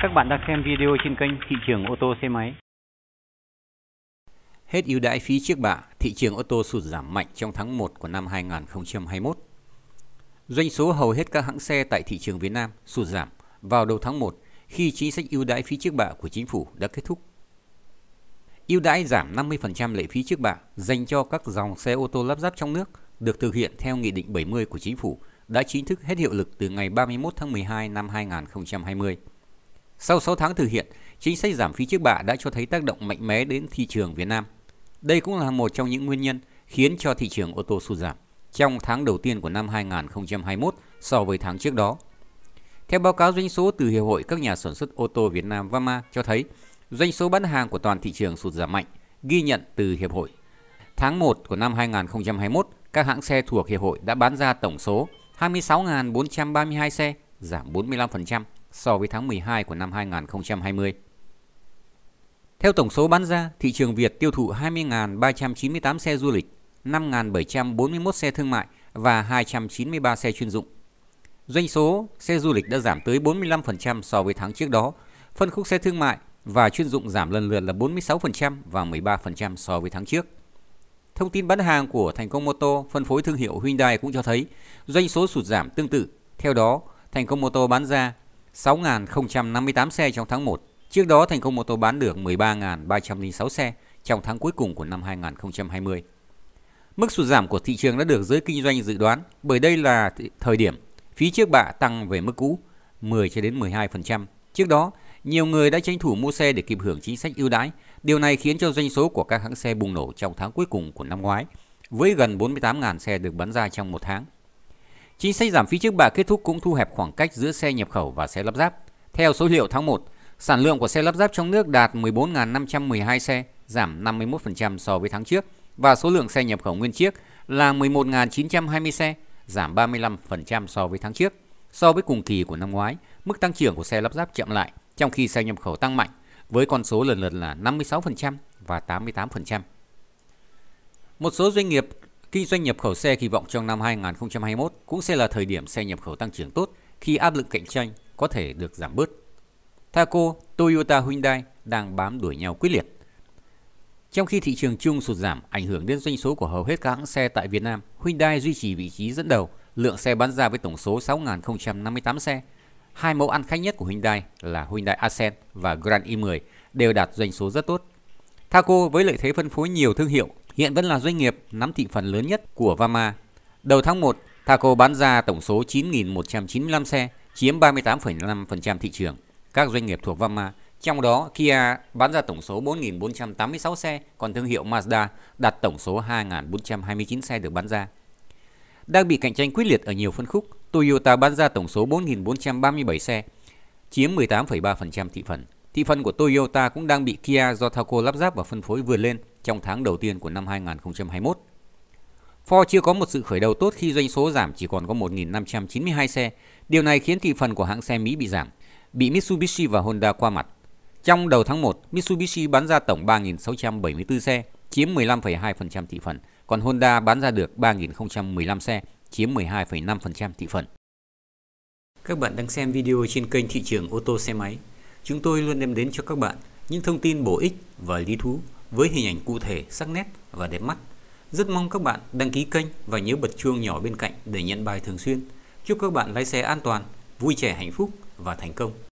Các bạn đang xem video trên kênh Thị trường ô tô xe máy. Hết ưu đãi phí trước bạ, thị trường ô tô sụt giảm mạnh trong tháng 1 của năm 2021. Doanh số hầu hết các hãng xe tại thị trường Việt Nam sụt giảm vào đầu tháng 1 khi chính sách ưu đãi phí trước bạ của chính phủ đã kết thúc. Ưu đãi giảm 50% lệ phí trước bạ dành cho các dòng xe ô tô lắp ráp trong nước được thực hiện theo Nghị định 70 của Chính phủ đã chính thức hết hiệu lực từ ngày 31 tháng 12 năm 2020. Sau 6 tháng thực hiện, chính sách giảm phí trước bạ đã cho thấy tác động mạnh mẽ đến thị trường Việt Nam. Đây cũng là một trong những nguyên nhân khiến cho thị trường ô tô sụt giảm trong tháng đầu tiên của năm 2021 so với tháng trước đó. Theo báo cáo doanh số từ Hiệp hội các nhà sản xuất ô tô Việt Nam VAMA cho thấy, doanh số bán hàng của toàn thị trường sụt giảm mạnh, ghi nhận từ Hiệp hội. Tháng 1 của năm 2021, các hãng xe thuộc Hiệp hội đã bán ra tổng số 26.432 xe, giảm 45% so với tháng 12 của năm 2020. Theo tổng số bán ra, thị trường Việt tiêu thụ 20.398 xe du lịch, 5.741 xe thương mại và 293 xe chuyên dụng. Doanh số xe du lịch đã giảm tới 45% so với tháng trước đó. Phân khúc xe thương mại và chuyên dụng giảm lần lượt là 46% và 13% so với tháng trước. Thông tin bán hàng của Thành Công Moto phân phối thương hiệu Hyundai cũng cho thấy doanh số sụt giảm tương tự. Theo đó, Thành Công Moto bán ra 6.058 xe trong tháng 1. Trước đó, Thành công ô tô bán được 13.306 xe trong tháng cuối cùng của năm 2020. Mức sụt giảm của thị trường đã được giới kinh doanh dự đoán bởi đây là thời điểm phí trước bạ tăng về mức cũ 10 cho đến 12%. Trước đó, nhiều người đã tranh thủ mua xe để kịp hưởng chính sách ưu đãi. Điều này khiến cho doanh số của các hãng xe bùng nổ trong tháng cuối cùng của năm ngoái với gần 48.000 xe được bán ra trong một tháng. Chính sách giảm phí trước bạ kết thúc cũng thu hẹp khoảng cách giữa xe nhập khẩu và xe lắp ráp. Theo số liệu tháng 1, sản lượng của xe lắp ráp trong nước đạt 14.512 xe, giảm 51% so với tháng trước và số lượng xe nhập khẩu nguyên chiếc là 11.920 xe, giảm 35% so với tháng trước. So với cùng kỳ của năm ngoái, mức tăng trưởng của xe lắp ráp chậm lại, trong khi xe nhập khẩu tăng mạnh với con số lần lượt là 56% và 88%. Một số doanh nghiệp Kinh doanh nhập khẩu xe kỳ vọng trong năm 2021 cũng sẽ là thời điểm xe nhập khẩu tăng trưởng tốt khi áp lực cạnh tranh có thể được giảm bớt. Taco, Toyota, Hyundai đang bám đuổi nhau quyết liệt. Trong khi thị trường chung sụt giảm ảnh hưởng đến doanh số của hầu hết các hãng xe tại Việt Nam, Hyundai duy trì vị trí dẫn đầu, lượng xe bán ra với tổng số 6.058 xe. Hai mẫu ăn khách nhất của Hyundai là Hyundai Accent và Grand i10 đều đạt doanh số rất tốt. Taco với lợi thế phân phối nhiều thương hiệu hiện vẫn là doanh nghiệp nắm thị phần lớn nhất của Vama. Đầu tháng 1, Thaco bán ra tổng số 9.195 xe, chiếm 38,5% thị trường. Các doanh nghiệp thuộc Vama, trong đó Kia bán ra tổng số 4.486 xe, còn thương hiệu Mazda đạt tổng số 2.429 xe được bán ra. Đang bị cạnh tranh quyết liệt ở nhiều phân khúc, Toyota bán ra tổng số 4.437 xe, chiếm 18,3% thị phần. Thị phần của Toyota cũng đang bị Kia do Thaco lắp ráp và phân phối vượt lên trong tháng đầu tiên của năm 2021. Ford chưa có một sự khởi đầu tốt khi doanh số giảm chỉ còn có 1.592 xe. Điều này khiến thị phần của hãng xe Mỹ bị giảm, bị Mitsubishi và Honda qua mặt. Trong đầu tháng 1, Mitsubishi bán ra tổng 3.674 xe, chiếm 15,2% thị phần, còn Honda bán ra được 3.015 xe, chiếm 12,5% thị phần. Các bạn đang xem video trên kênh thị trường ô tô xe máy. Chúng tôi luôn đem đến cho các bạn những thông tin bổ ích và lý thú với hình ảnh cụ thể, sắc nét và đẹp mắt. Rất mong các bạn đăng ký kênh và nhớ bật chuông nhỏ bên cạnh để nhận bài thường xuyên. Chúc các bạn lái xe an toàn, vui trẻ hạnh phúc và thành công.